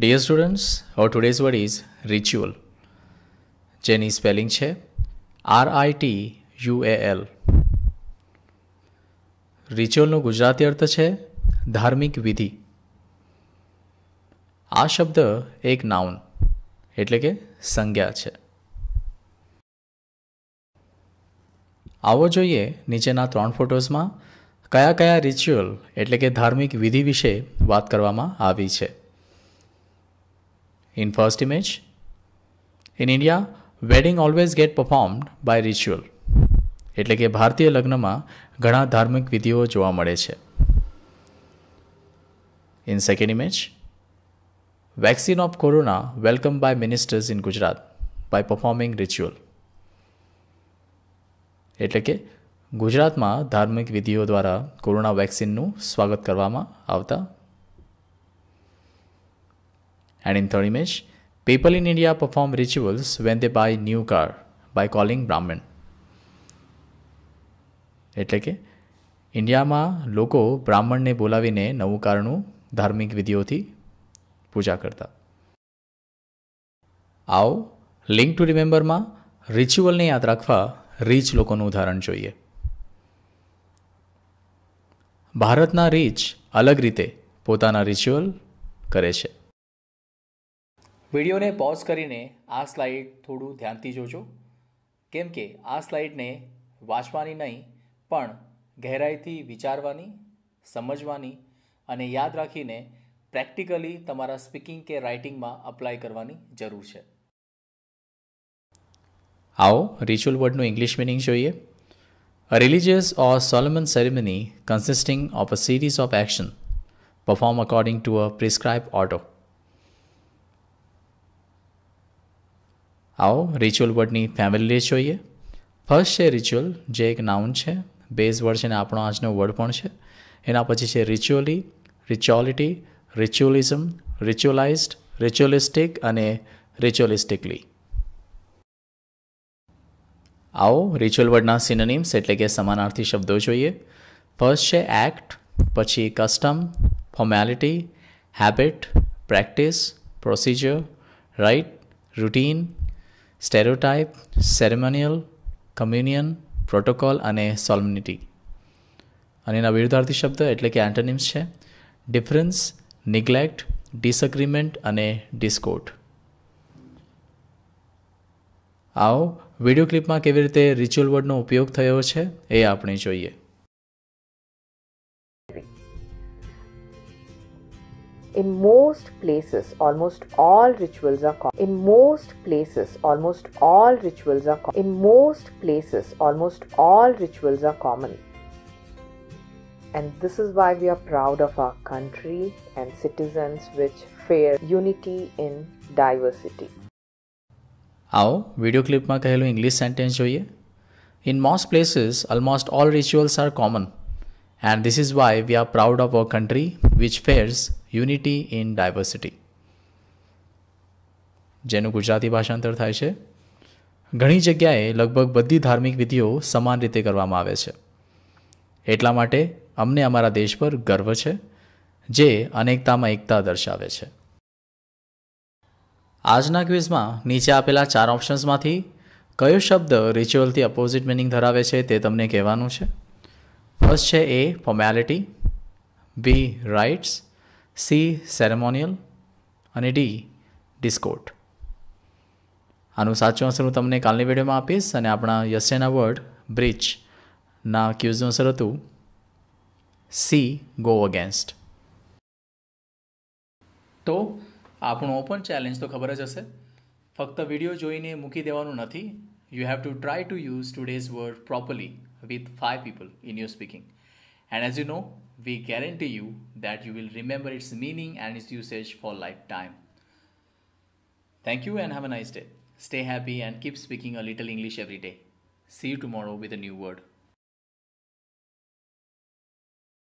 Dear students our today's word is ritual જેની spelling છે R I T U A L રિચ્યુઅલનો ગુજરાતી અર્થ છે ધાર્મિક વિધિ આ શબ્દ એક નાઉન એટલે કે સંજ્ઞા છે આવો જોઈએ નીચેના ત્રણ ફોટોઝમાં કયા કયા રિચ્યુઅલ એટલે કે ધાર્મિક વિધિ વિશે વાત કરવામાં આવી છે in first image. In India, wedding always get performed by ritual એટલે કે ભારતીય લગ્નમાં ઘણા ધાર્મિક વિધિઓ જોવા મળે છે in second image vaccine of corona welcome by ministers in Gujarat by performing ritual એટલે કે ગુજરાતમાં ધાર્મિક વિધિઓ દ્વારા કોરોના વેક્સિનનું સ્વાગત કરવામાં આવતા And in third image, people in India perform rituals when they buy new car by calling Brahman. એટલે કે ઇન્ડિયામાં લોકો બ્રાહ્મણને બોલાવીને નવું કારનું ધાર્મિક વિધિઓથી પૂજા કરતા આવો લિંક ટુ રિમેમ્બરમાં રિચ્યુઅલને યાદ રાખવા રીચ લોકોનું ઉદાહરણ જોઈએ ભારતના રીચ અલગ રીતે પોતાના રિચ્યુઅલ કરે છે વિડીયોને પોઝ કરીને આ સ્લાઇડ થોડું ધ્યાનથી જોજો કેમ કે આ સ્લાઇડને વાંચવાની નહીં પણ ગહેરાઈથી વિચારવાની સમજવાની અને યાદ રાખીને પ્રેક્ટિકલી તમારા સ્પીકિંગ કે રાઇટિંગમાં અપ્લાય કરવાની જરૂર છે આવો રિચ્યુઅલ વર્ડનું ઇંગ્લિશ મિનિંગ જોઈએ A religious or solemn ceremony consisting of a series of actions performed according to a prescribed order. આવો રિચ્યુઅલ વર્ડની ફેમિલી જોઈએ ફર્સ્ટ છે રિચ્યુઅલ જે એક નાઉન છે બેઝ વર્ડ છે ને આપણો આજનો વર્ડ પણ છે એના પછી છે રિચ્યુઅલી રિચ્યુઅલિટી રિચ્યુઅલિઝમ રિચ્યુઅલાઇઝ્ડ રિચ્યુઅલિસ્ટિક અને રિચ્યુઅલિસ્ટિકલી આવો રિચ્યુઅલ વર્ડના સિનોનિમ્સ એટલે કે સમાનાર્થી શબ્દો જોઈએ ફર્સ્ટ છે એક્ટ પછી custom formality habit practice procedure rite routine stereotype ceremonial communion protocol અને સોલમનિટી અને એના વિરુદ્ધાર્થી શબ્દ એટલે કે એન્ટોનિમ્સ છે ડિફરન્સ નિગ્લેક્ટ ડિસએગ્રીમેન્ટ અને ડિસ્કોટ આવો વિડીયો ક્લિપમાં કેવી રીતે રિચ્યુઅલ વર્ડનો ઉપયોગ થયો છે એ આપણે જોઈએ In most places, almost all rituals are common. In most places, almost all rituals are common. In most places, almost all rituals are common. And this is why we are proud of our country and citizens which fear unity in diversity. આવો video ક્લિપમાં કહેલું English sentence જોઈએ In most places, almost all rituals are common, and this is why we are proud of our country, which fares unity in diversity જેનું ગુજરાતી ભાષાંતર થાય છે ઘણી જગ્યાએ લગભગ બધી ધાર્મિક વિધિઓ સમાન રીતે કરવામાં આવે છે એટલા માટે અમને અમારા દેશ પર ગર્વ છે જે અનેકતામાં એકતા દર્શાવે છે આજના ક્વિઝમાં નીચે આપેલા ચાર ઓપ્શન્સમાંથી કયો શબ્દ રિચ્યુઅલથી અપોઝિટ મિનિંગ ધરાવે છે તે તમને કહેવાનું છે ફર્સ્ટ છે A formality B rites C ceremonial અને ડી ડિસ્કોટ આનું સાચું આન્સર હું તમને કાલની વિડીયોમાં આપીશ અને આપણા યસેના વર્ડ બ્રિજના ક્યુઝનું અસર હતું સી ગો અગેન્સ્ટ તો આપણું ઓપન ચેલેન્જ તો ખબર જ હશે ફક્ત વિડીયો જોઈને મૂકી દેવાનું નથી you have to try to use today's word properly with five people in your speaking And as you know, we guarantee you that you will remember its meaning and its usage for lifetime. Thank you and have a nice day. Stay happy and keep speaking a little English every day. See you tomorrow with a new word.